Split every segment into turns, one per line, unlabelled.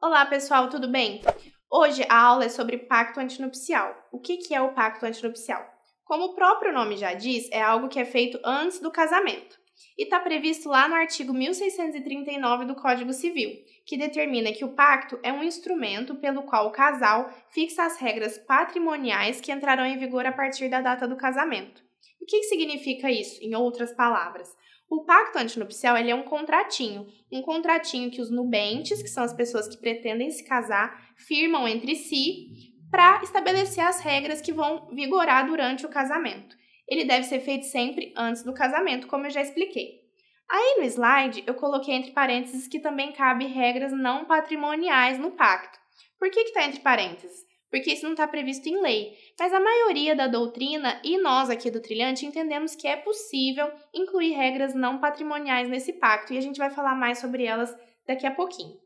Olá pessoal, tudo bem? Hoje a aula é sobre pacto antinupcial. O que, é o pacto antinupcial? Como o próprio nome já diz, é algo que é feito antes do casamento e está previsto lá no artigo 1639 do Código Civil, que determina que o pacto é um instrumento pelo qual o casal fixa as regras patrimoniais que entrarão em vigor a partir da data do casamento. E o que significa isso, em outras palavras? O pacto antinupcial ele é um contratinho, um contratinho que os nubentes, que são as pessoas que pretendem se casar, firmam entre si para estabelecer as regras que vão vigorar durante o casamento. Ele deve ser feito sempre antes do casamento, como eu já expliquei. Aí no slide eu coloquei entre parênteses que também cabe regras não patrimoniais no pacto. Por que está entre parênteses? porque isso não está previsto em lei. Mas a maioria da doutrina e nós aqui do Trilhante entendemos que é possível incluir regras não patrimoniais nesse pacto e a gente vai falar mais sobre elas daqui a pouquinho.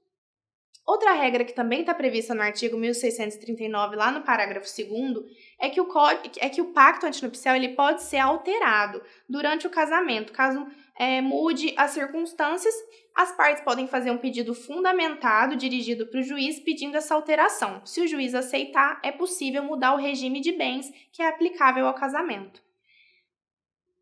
Outra regra que também está prevista no artigo 1639, lá no parágrafo 2, é que o, é que o pacto antinupcial ele pode ser alterado durante o casamento, caso é, mude as circunstâncias, as partes podem fazer um pedido fundamentado dirigido para o juiz pedindo essa alteração. Se o juiz aceitar, é possível mudar o regime de bens que é aplicável ao casamento.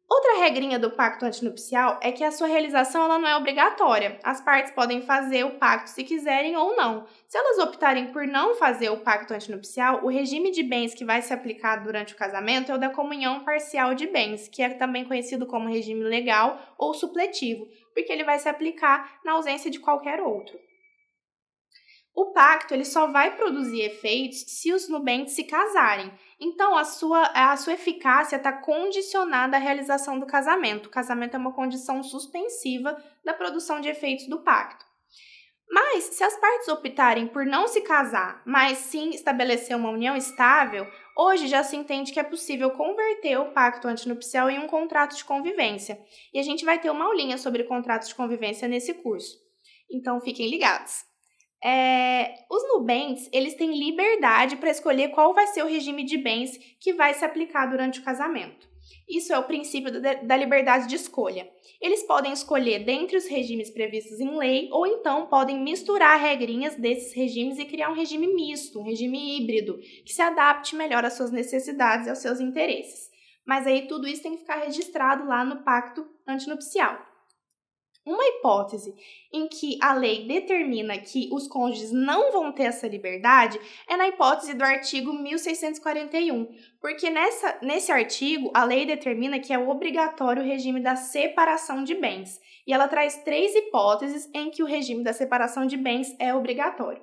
Outra regrinha do pacto antinupcial é que a sua realização ela não é obrigatória. As partes podem fazer o pacto se quiserem ou não. Se elas optarem por não fazer o pacto antinupcial, o regime de bens que vai se aplicar durante o casamento é o da comunhão parcial de bens, que é também conhecido como regime legal ou supletivo, porque ele vai se aplicar na ausência de qualquer outro. O pacto ele só vai produzir efeitos se os nubentes se casarem. Então a sua, a sua eficácia está condicionada à realização do casamento. O casamento é uma condição suspensiva da produção de efeitos do pacto. Mas se as partes optarem por não se casar, mas sim estabelecer uma união estável, hoje já se entende que é possível converter o pacto antinupcial em um contrato de convivência. E a gente vai ter uma aulinha sobre contratos de convivência nesse curso. Então fiquem ligados. É, os nubentes, eles têm liberdade para escolher qual vai ser o regime de bens que vai se aplicar durante o casamento. Isso é o princípio da liberdade de escolha. Eles podem escolher dentre os regimes previstos em lei ou então podem misturar regrinhas desses regimes e criar um regime misto, um regime híbrido, que se adapte melhor às suas necessidades e aos seus interesses. Mas aí tudo isso tem que ficar registrado lá no pacto antinupcial uma hipótese em que a lei determina que os cônjuges não vão ter essa liberdade é na hipótese do artigo 1641, porque nessa, nesse artigo a lei determina que é obrigatório o regime da separação de bens, e ela traz três hipóteses em que o regime da separação de bens é obrigatório.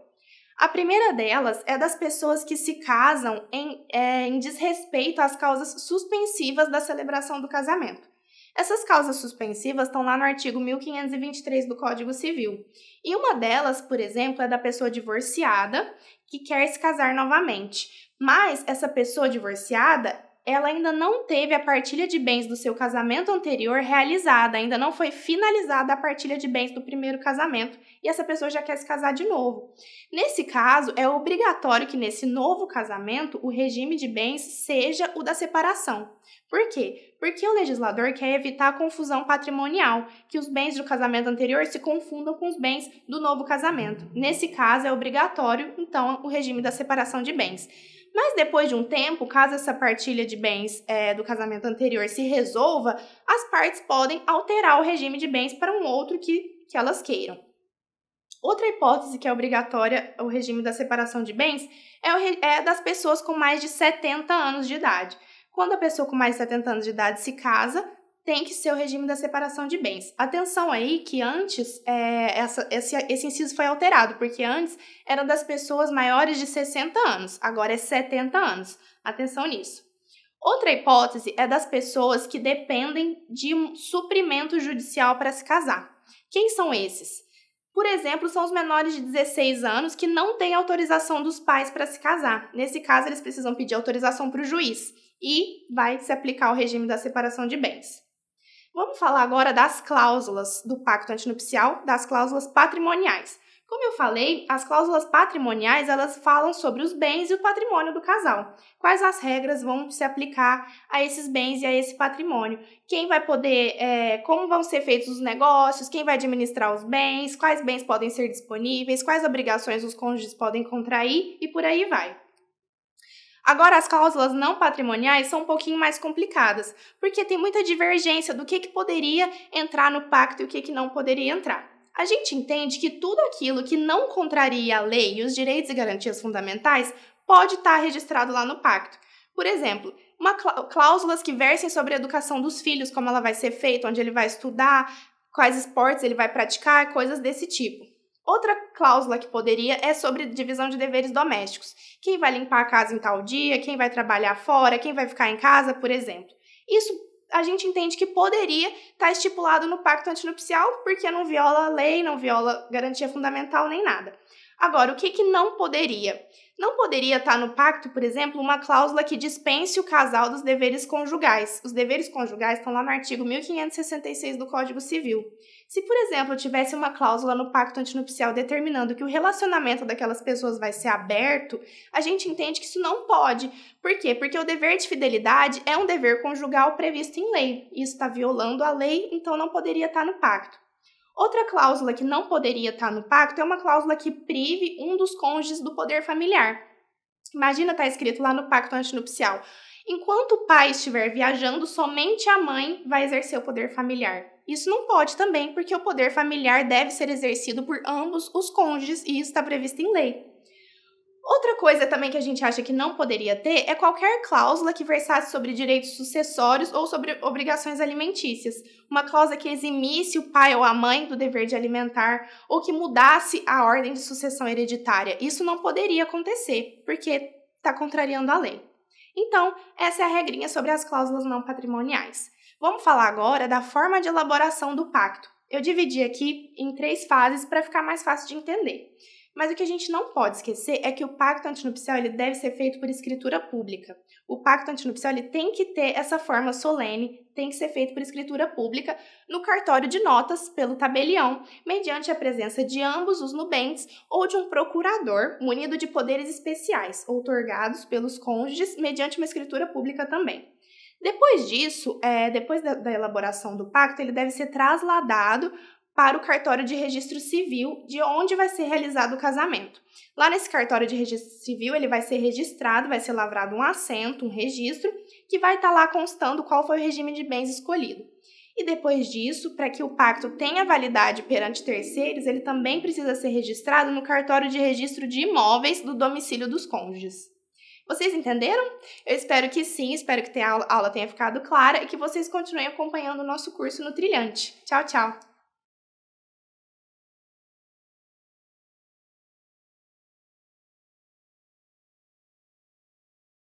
A primeira delas é das pessoas que se casam em, é, em desrespeito às causas suspensivas da celebração do casamento. Essas causas suspensivas estão lá no artigo 1523 do Código Civil. E uma delas, por exemplo, é da pessoa divorciada que quer se casar novamente. Mas essa pessoa divorciada, ela ainda não teve a partilha de bens do seu casamento anterior realizada, ainda não foi finalizada a partilha de bens do primeiro casamento e essa pessoa já quer se casar de novo. Nesse caso, é obrigatório que nesse novo casamento o regime de bens seja o da separação. Por quê? Porque o legislador quer evitar a confusão patrimonial, que os bens do casamento anterior se confundam com os bens do novo casamento. Nesse caso, é obrigatório, então, o regime da separação de bens. Mas depois de um tempo, caso essa partilha de bens é, do casamento anterior se resolva, as partes podem alterar o regime de bens para um outro que, que elas queiram. Outra hipótese que é obrigatória o regime da separação de bens é, o, é das pessoas com mais de 70 anos de idade. Quando a pessoa com mais de 70 anos de idade se casa, tem que ser o regime da separação de bens. Atenção aí que antes é, essa, esse, esse inciso foi alterado, porque antes era das pessoas maiores de 60 anos, agora é 70 anos. Atenção nisso. Outra hipótese é das pessoas que dependem de um suprimento judicial para se casar. Quem são esses? Por exemplo, são os menores de 16 anos que não têm autorização dos pais para se casar. Nesse caso, eles precisam pedir autorização para o juiz e vai se aplicar o regime da separação de bens. Vamos falar agora das cláusulas do pacto antinupcial, das cláusulas patrimoniais. Como eu falei, as cláusulas patrimoniais, elas falam sobre os bens e o patrimônio do casal. Quais as regras vão se aplicar a esses bens e a esse patrimônio? Quem vai poder, é, como vão ser feitos os negócios, quem vai administrar os bens, quais bens podem ser disponíveis, quais obrigações os cônjuges podem contrair e por aí vai. Agora, as cláusulas não patrimoniais são um pouquinho mais complicadas, porque tem muita divergência do que, que poderia entrar no pacto e o que, que não poderia entrar. A gente entende que tudo aquilo que não contraria a lei e os direitos e garantias fundamentais pode estar tá registrado lá no pacto. Por exemplo, uma cláusulas que versem sobre a educação dos filhos, como ela vai ser feita, onde ele vai estudar, quais esportes ele vai praticar, coisas desse tipo. Outra cláusula que poderia é sobre divisão de deveres domésticos. Quem vai limpar a casa em tal dia, quem vai trabalhar fora, quem vai ficar em casa, por exemplo. Isso a gente entende que poderia estar tá estipulado no pacto antinupcial, porque não viola a lei, não viola garantia fundamental nem nada. Agora, o que, que não poderia? Não poderia estar tá no pacto, por exemplo, uma cláusula que dispense o casal dos deveres conjugais. Os deveres conjugais estão lá no artigo 1566 do Código Civil. Se, por exemplo, tivesse uma cláusula no pacto antinupcial determinando que o relacionamento daquelas pessoas vai ser aberto, a gente entende que isso não pode. Por quê? Porque o dever de fidelidade é um dever conjugal previsto em lei. Isso está violando a lei, então não poderia estar tá no pacto. Outra cláusula que não poderia estar tá no pacto é uma cláusula que prive um dos cônjuges do poder familiar. Imagina estar tá escrito lá no pacto antinupcial: enquanto o pai estiver viajando, somente a mãe vai exercer o poder familiar. Isso não pode também, porque o poder familiar deve ser exercido por ambos os cônjuges e isso está previsto em lei. Outra coisa também que a gente acha que não poderia ter é qualquer cláusula que versasse sobre direitos sucessórios ou sobre obrigações alimentícias. Uma cláusula que eximisse o pai ou a mãe do dever de alimentar ou que mudasse a ordem de sucessão hereditária. Isso não poderia acontecer, porque está contrariando a lei. Então, essa é a regrinha sobre as cláusulas não patrimoniais. Vamos falar agora da forma de elaboração do pacto. Eu dividi aqui em três fases para ficar mais fácil de entender. Mas o que a gente não pode esquecer é que o pacto antinupcial ele deve ser feito por escritura pública. O pacto antinupcial ele tem que ter essa forma solene, tem que ser feito por escritura pública no cartório de notas pelo tabelião, mediante a presença de ambos os nubentes ou de um procurador munido de poderes especiais, outorgados pelos cônjuges mediante uma escritura pública também. Depois disso, é, depois da, da elaboração do pacto, ele deve ser trasladado para o cartório de registro civil, de onde vai ser realizado o casamento. Lá nesse cartório de registro civil, ele vai ser registrado, vai ser lavrado um assento, um registro, que vai estar tá lá constando qual foi o regime de bens escolhido. E depois disso, para que o pacto tenha validade perante terceiros, ele também precisa ser registrado no cartório de registro de imóveis do domicílio dos cônjuges. Vocês entenderam? Eu espero que sim, espero que a aula tenha ficado clara e que vocês continuem acompanhando o nosso curso no Trilhante. Tchau, tchau!